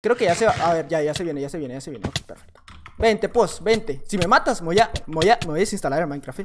Creo que ya se va. A ver, ya, ya se viene, ya se viene, ya se viene. Ok, perfecto. Vente, pos, pues, vente. Si me matas, voy a, me voy a, me a desinstalar el Minecraft. ¿eh?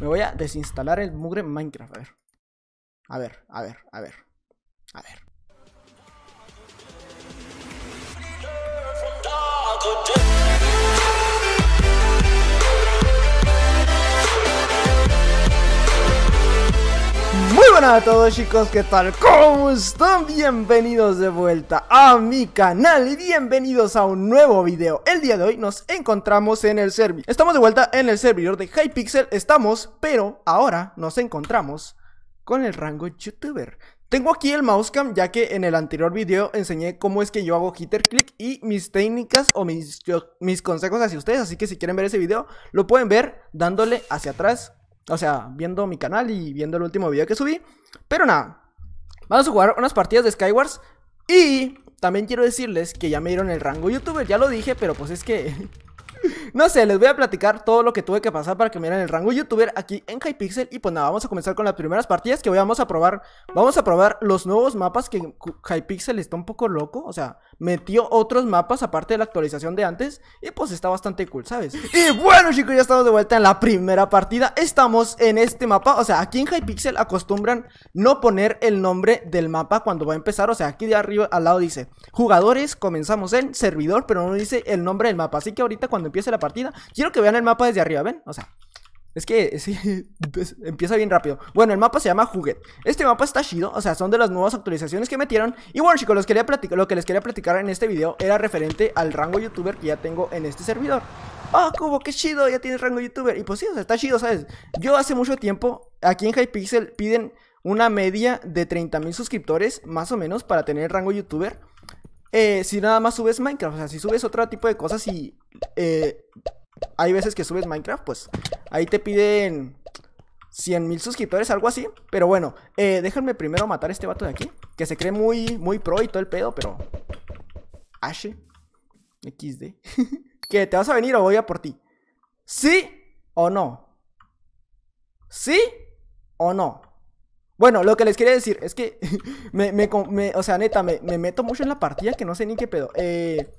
Me voy a desinstalar el mugre Minecraft. A ver. A ver, a ver, a ver. A ver. Muy buenas a todos chicos, ¿qué tal? ¿Cómo están? Bienvenidos de vuelta a mi canal y bienvenidos a un nuevo video El día de hoy nos encontramos en el servidor Estamos de vuelta en el servidor de Hypixel, estamos, pero ahora nos encontramos con el rango youtuber tengo aquí el mousecam ya que en el anterior video enseñé cómo es que yo hago hitter click y mis técnicas o mis, mis consejos hacia ustedes Así que si quieren ver ese video lo pueden ver dándole hacia atrás o sea, viendo mi canal y viendo el último video que subí. Pero nada, vamos a jugar unas partidas de Skywars. Y también quiero decirles que ya me dieron el rango youtuber, ya lo dije, pero pues es que no sé, les voy a platicar todo lo que tuve que pasar para que me el rango youtuber aquí en Hypixel. Y pues nada, vamos a comenzar con las primeras partidas que hoy vamos a probar. Vamos a probar los nuevos mapas que Hypixel está un poco loco. O sea, metió otros mapas aparte de la actualización de antes. Y pues está bastante cool, ¿sabes? Y bueno, chicos, ya estamos de vuelta en la primera partida. Estamos en este mapa. O sea, aquí en Hypixel acostumbran no poner el nombre del mapa cuando va a empezar. O sea, aquí de arriba al lado dice jugadores, comenzamos en servidor, pero no dice el nombre del mapa. Así que ahorita cuando empiece la partida. Quiero que vean el mapa desde arriba, ¿ven? O sea, es que pues, empieza bien rápido. Bueno, el mapa se llama Juguet. Este mapa está chido, o sea, son de las nuevas actualizaciones que metieron. Y bueno, chicos, los quería platicar, lo que les quería platicar en este video era referente al rango youtuber que ya tengo en este servidor. ¡Ah, Cubo, qué chido! Ya tienes rango youtuber. Y pues sí, o sea, está chido, ¿sabes? Yo hace mucho tiempo, aquí en Hypixel piden una media de 30.000 suscriptores, más o menos, para tener rango youtuber. Eh, si nada más subes Minecraft. O sea, si subes otro tipo de cosas y eh, hay veces que subes Minecraft, pues ahí te piden 100 mil suscriptores, algo así. Pero bueno, eh, déjenme primero matar a este vato de aquí. Que se cree muy, muy pro y todo el pedo, pero... Ashe. XD. que ¿Te vas a venir o voy a por ti? ¿Sí o no? ¿Sí o no? Bueno, lo que les quería decir es que me, o sea, neta, me, meto mucho en la partida que no sé ni qué pedo. Eh,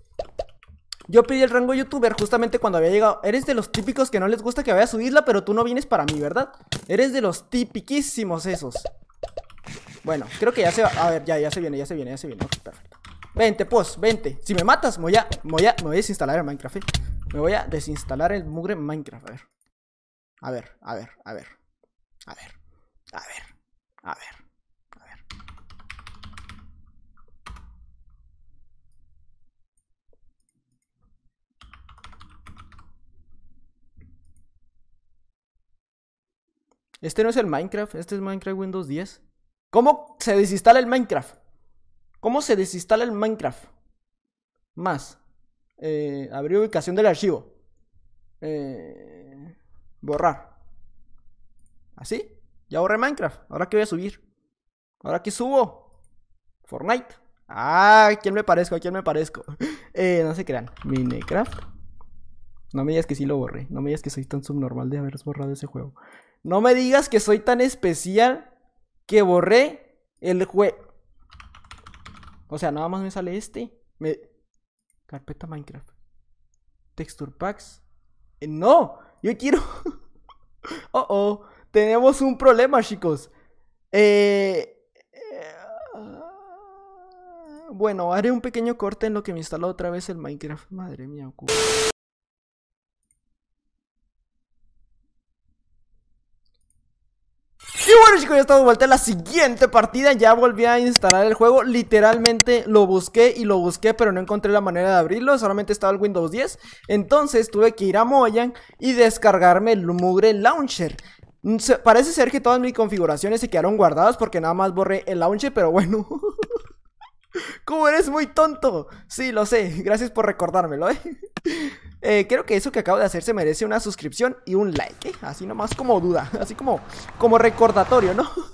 yo pedí el rango youtuber justamente cuando había llegado. Eres de los típicos que no les gusta que vaya a subirla, pero tú no vienes para mí, ¿verdad? Eres de los tipiquísimos esos. Bueno, creo que ya se va. A ver, ya, ya se viene, ya se viene, ya se viene. perfecto. Vente, pues, vente. Si me matas, me voy a, voy a, desinstalar el Minecraft. ¿eh? Me voy a desinstalar el mugre Minecraft. A ver. A ver, a ver, a ver. A ver. A ver. A ver, a ver. Este no es el Minecraft, este es Minecraft Windows 10. ¿Cómo se desinstala el Minecraft? ¿Cómo se desinstala el Minecraft? Más. Eh, abrir ubicación del archivo. Eh, borrar. ¿Así? Ya borré Minecraft. ¿Ahora que voy a subir? ¿Ahora que subo? Fortnite. Ah, ¿a quién me parezco? ¿A quién me parezco? eh, no se crean. Minecraft. No me digas que sí lo borré. No me digas que soy tan subnormal de haber borrado ese juego. No me digas que soy tan especial que borré el juego. O sea, nada más me sale este. Me... Carpeta Minecraft. Texture Packs. Eh, no, yo quiero... oh, oh. Tenemos un problema, chicos. Eh, eh, bueno, haré un pequeño corte en lo que me instaló otra vez el Minecraft. Madre mía, ocupa. Y bueno chicos, ya estamos de vuelta en la siguiente partida Ya volví a instalar el juego Literalmente lo busqué y lo busqué Pero no encontré la manera de abrirlo Solamente estaba el Windows 10 Entonces tuve que ir a Mojang y descargarme el Mugre Launcher Mm, parece ser que todas mis configuraciones se quedaron guardadas porque nada más borré el launcher, pero bueno. ¿Cómo eres muy tonto? Sí, lo sé. Gracias por recordármelo, ¿eh? ¿eh? creo que eso que acabo de hacer se merece una suscripción y un like, ¿eh? Así nomás como duda, así como, como recordatorio, ¿no?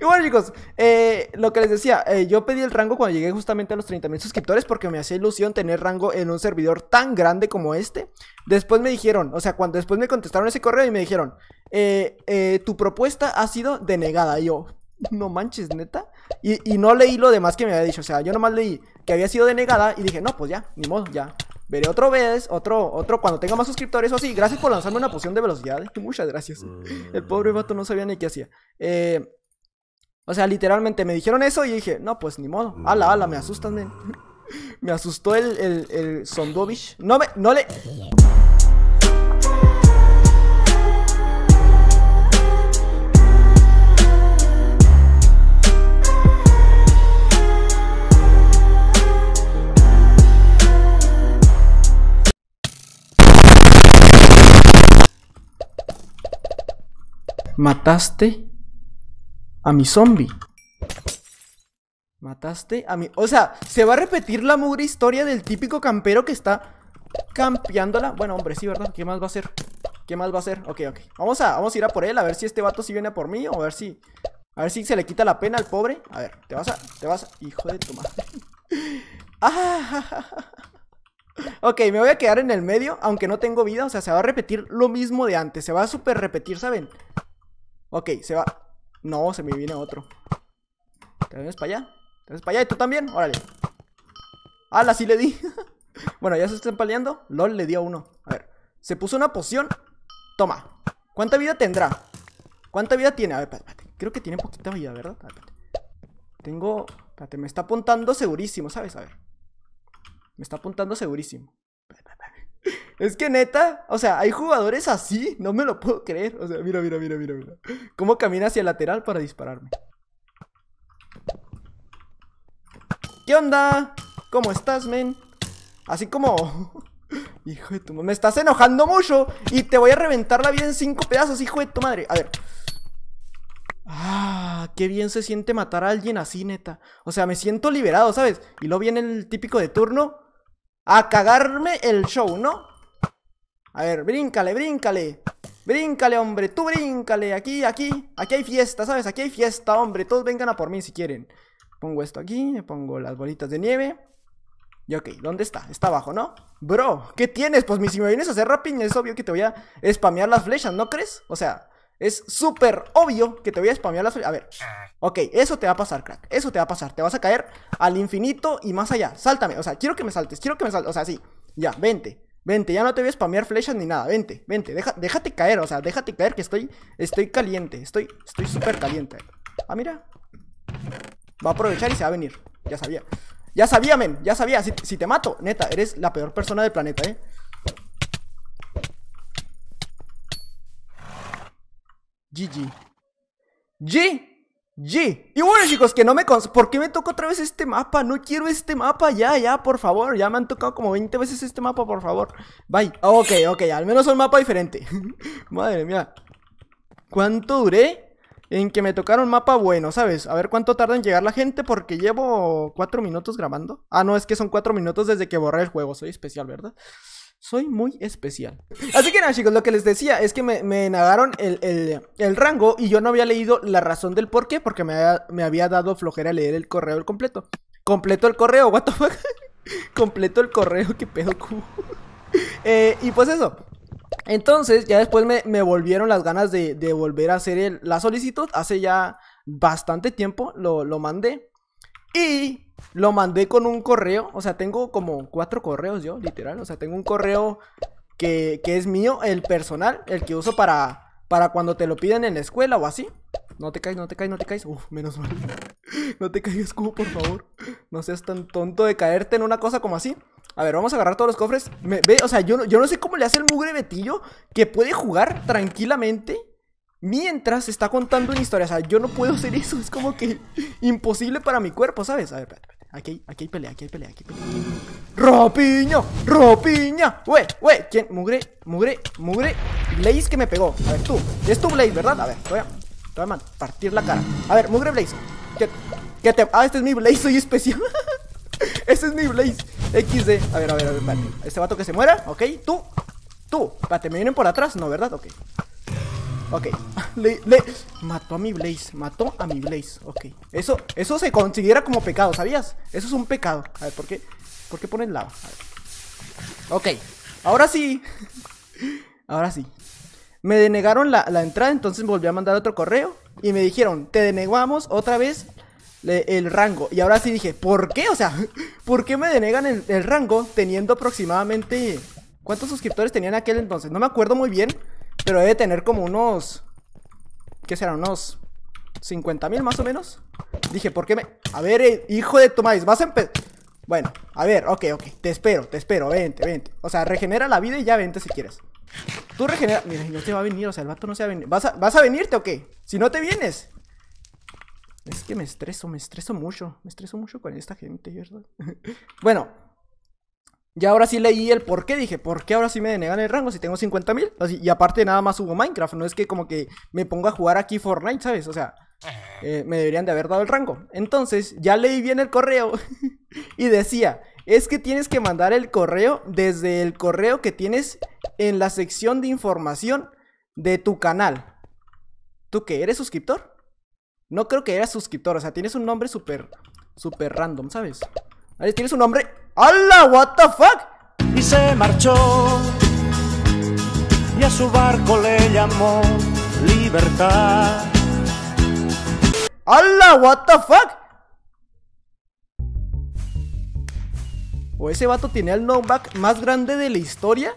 Y bueno, chicos, eh, lo que les decía, eh, yo pedí el rango cuando llegué justamente a los mil suscriptores porque me hacía ilusión tener rango en un servidor tan grande como este. Después me dijeron, o sea, cuando después me contestaron ese correo y me dijeron, eh, eh tu propuesta ha sido denegada. Y yo, no manches, neta. Y, no leí lo demás que me había dicho, o sea, yo nomás leí que había sido denegada y dije, no, pues ya, ni modo, ya, Veré otro vez, otro, otro, cuando tenga más suscriptores o así. Gracias por lanzarme una poción de velocidad. Muchas gracias. Mm. El pobre vato no sabía ni qué hacía. Eh, o sea, literalmente me dijeron eso y dije, no, pues ni modo. Ala, ala, me asustan, me asustó el, el, el Sondovich. No me, no le... ¿Mataste a mi zombie. Mataste a mi... O sea, se va a repetir la mugre historia del típico campero que está campeándola. Bueno, hombre, sí, ¿verdad? ¿Qué más va a hacer? ¿Qué más va a hacer? Ok, ok. Vamos a, vamos a ir a por él, a ver si este vato sí viene por mí o a ver si... A ver si se le quita la pena al pobre. A ver, te vas a... Te vas Hijo de tu madre. Ah, ok, me voy a quedar en el medio, aunque no tengo vida. O sea, se va a repetir lo mismo de antes. Se va a súper repetir, ¿saben? Ok, se va... No, se me viene otro. ¿Te vienes para allá? ¿Te vienes para allá? ¿Y tú también? Órale. la sí le di! bueno, ya se están peleando. LOL le dio uno. A ver. Se puso una poción. Toma. ¿Cuánta vida tendrá? ¿Cuánta vida tiene? A ver, espérate. Creo que tiene poquita vida, ¿verdad? Tengo... Espérate, me está apuntando segurísimo, ¿sabes? A ver. Me está apuntando segurísimo. Es que neta, o sea, hay jugadores así, no me lo puedo creer. O sea, mira, mira, mira, mira, mira. Cómo camina hacia el lateral para dispararme. ¿Qué onda? ¿Cómo estás, men? Así como... hijo de tu madre, me estás enojando mucho y te voy a reventar la vida en cinco pedazos, hijo de tu madre. A ver. Ah, qué bien se siente matar a alguien así, neta. O sea, me siento liberado, ¿sabes? Y luego viene el típico de turno a cagarme el show, ¿no? A ver, bríncale, bríncale. Bríncale, hombre, tú bríncale. Aquí, aquí, aquí hay fiesta, ¿sabes? Aquí hay fiesta, hombre. Todos vengan a por mí si quieren. Pongo esto aquí, me pongo las bolitas de nieve. Y ok, ¿dónde está? Está abajo, ¿no? Bro, ¿qué tienes? Pues si me vienes a hacer rapping es obvio que te voy a spamear las flechas, ¿no crees? O sea, es súper obvio que te voy a spamear las flechas. A ver, ok, eso te va a pasar, crack. Eso te va a pasar. Te vas a caer al infinito y más allá. Sáltame, o sea, quiero que me saltes, quiero que me saltes. O sea, sí, ya, vente. Vente, ya no te voy a spamear flechas ni nada. Vente, vente, déjate caer, o sea, déjate caer que estoy, estoy caliente. Estoy, estoy súper caliente. Ah, mira. Va a aprovechar y se va a venir. Ya sabía. Ya sabía, men, ya sabía. Si, te mato, neta, eres la peor persona del planeta, eh. GG. G. Y bueno chicos, que no me con... ¿Por qué me toca otra vez este mapa? No quiero este mapa, ya, ya, por favor Ya me han tocado como 20 veces este mapa, por favor Bye, ah, ok, ok, al menos un mapa diferente Madre mía ¿Cuánto duré? En que me tocaron mapa bueno, ¿sabes? A ver cuánto tarda en llegar la gente porque llevo 4 minutos grabando Ah, no, es que son 4 minutos desde que borré el juego Soy especial, ¿verdad? Soy muy especial. Así que nada, chicos, lo que les decía es que me, me nadaron el, rango y yo no había leído la razón del por qué, porque me había, dado flojera leer el correo completo. Completo el correo, what the completo el correo, qué pedo, eh, y pues eso. Entonces, ya después me, volvieron las ganas de, volver a hacer la solicitud. Hace ya bastante tiempo lo mandé. Y lo mandé con un correo, o sea, tengo como cuatro correos yo, literal, o sea, tengo un correo que, es mío, el personal, el que uso para, para cuando te lo piden en la escuela o así. No te caes, no te caes, no te caes. Uf, menos mal. No te caigas, cubo, por favor. No seas tan tonto de caerte en una cosa como así. A ver, vamos a agarrar todos los cofres. Me, ve, o sea, yo, yo no sé cómo le hace el mugre Betillo que puede jugar tranquilamente mientras está contando una historia. O sea, yo no puedo hacer eso. Es como que imposible para mi cuerpo, ¿sabes? A ver, espérate, Aquí, aquí hay pelea, aquí hay pelea, aquí hay pelea. ¡Ropiño! ¡Ropiña! ¡Wey! ¡Wey! ¿Quién? Mugre, mugre, mugre. Blaze que me pegó. A ver, tú. Es tu Blaze, ¿verdad? A ver, voy a, te voy a partir la cara. A ver, mugre Blaze. ¿Qué? te. Ah, este es mi Blaze, soy especial. Este es mi Blaze. XD. A ver, a ver, a ver, vale. Este vato que se muera, ok. Tú. Tú. Espérate, me vienen por atrás. No, ¿verdad? Ok. Ok. Le, mató a mi Blaze. Mató a mi Blaze. Ok. Eso, eso se considera como pecado, ¿sabías? Eso es un pecado. A ver, ¿por qué? ¿Por qué pones lava? Ok. Ahora sí. Ahora sí. Me denegaron la, entrada, entonces volví a mandar otro correo. Y me dijeron, te denegamos otra vez el rango. Y ahora sí dije, ¿por qué? O sea, ¿por qué me denegan el, el rango teniendo aproximadamente... ¿Cuántos suscriptores tenían aquel entonces? No me acuerdo muy bien. Pero debe tener como unos... ¿Qué será? Unos 50 mil más o menos. Dije, ¿por qué me...? A ver, eh, hijo de maíz. vas a empezar... Bueno, a ver, ok, ok, te espero, te espero, vente, vente. O sea, regenera la vida y ya vente si quieres. Tú regenera... Mira, ya te va a venir, o sea, el vato no se va a venir. ¿Vas a, ¿Vas a venirte o qué? Si no te vienes. Es que me estreso, me estreso mucho. Me estreso mucho con esta gente, ¿verdad? bueno, y ahora sí leí el por qué, dije, ¿por qué ahora sí me denegan el rango si tengo 50 mil? Y aparte nada más subo Minecraft, no es que como que me ponga a jugar aquí Fortnite, ¿sabes? O sea, eh, me deberían de haber dado el rango. Entonces, ya leí bien el correo y decía, es que tienes que mandar el correo desde el correo que tienes en la sección de información de tu canal. ¿Tú qué? ¿Eres suscriptor? No creo que eras suscriptor, o sea, tienes un nombre súper, súper random, ¿sabes? Tienes un nombre ¡Hala, what the fuck! Y se marchó y a su barco le llamó Libertad. ¡Hala, what the fuck! ¿O ese vato tenía el knockback más grande de la historia?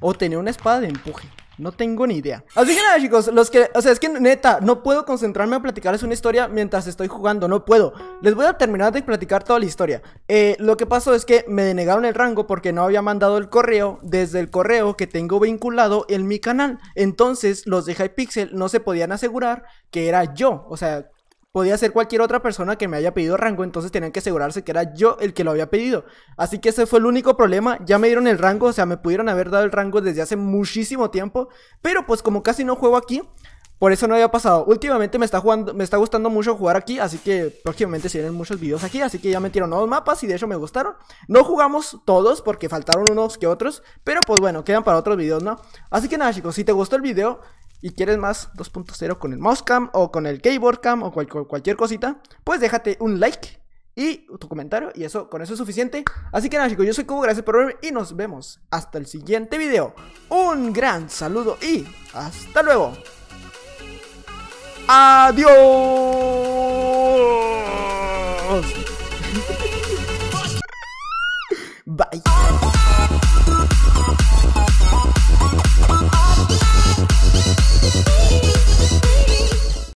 ¿O tenía una espada de empuje? No tengo ni idea. Así que nada, chicos, los que... O sea, es que neta, no puedo concentrarme a platicarles una historia mientras estoy jugando, no puedo. Les voy a terminar de platicar toda la historia. Eh, lo que pasó es que me denegaron el rango porque no había mandado el correo desde el correo que tengo vinculado en mi canal. Entonces, los de Hypixel no se podían asegurar que era yo. O sea, podía ser cualquier otra persona que me haya pedido rango, entonces tenían que asegurarse que era yo el que lo había pedido. Así que ese fue el único problema, ya me dieron el rango, o sea, me pudieron haber dado el rango desde hace muchísimo tiempo, pero pues como casi no juego aquí, por eso no había pasado. Últimamente me está jugando, me está gustando mucho jugar aquí, así que próximamente se vienen muchos videos aquí, así que ya me tiraron nuevos mapas y de hecho me gustaron. No jugamos todos porque faltaron unos que otros, pero pues bueno, quedan para otros videos, ¿no? Así que nada, chicos, si te gustó el video, y quieres más 2.0 con el mousecam o con el cam o cualquier cosita, pues déjate un like y tu comentario y eso con eso es suficiente. Así que nada chicos, yo soy Cubo, gracias por ver y nos vemos hasta el siguiente video. Un gran saludo y hasta luego. Adiós. Bye.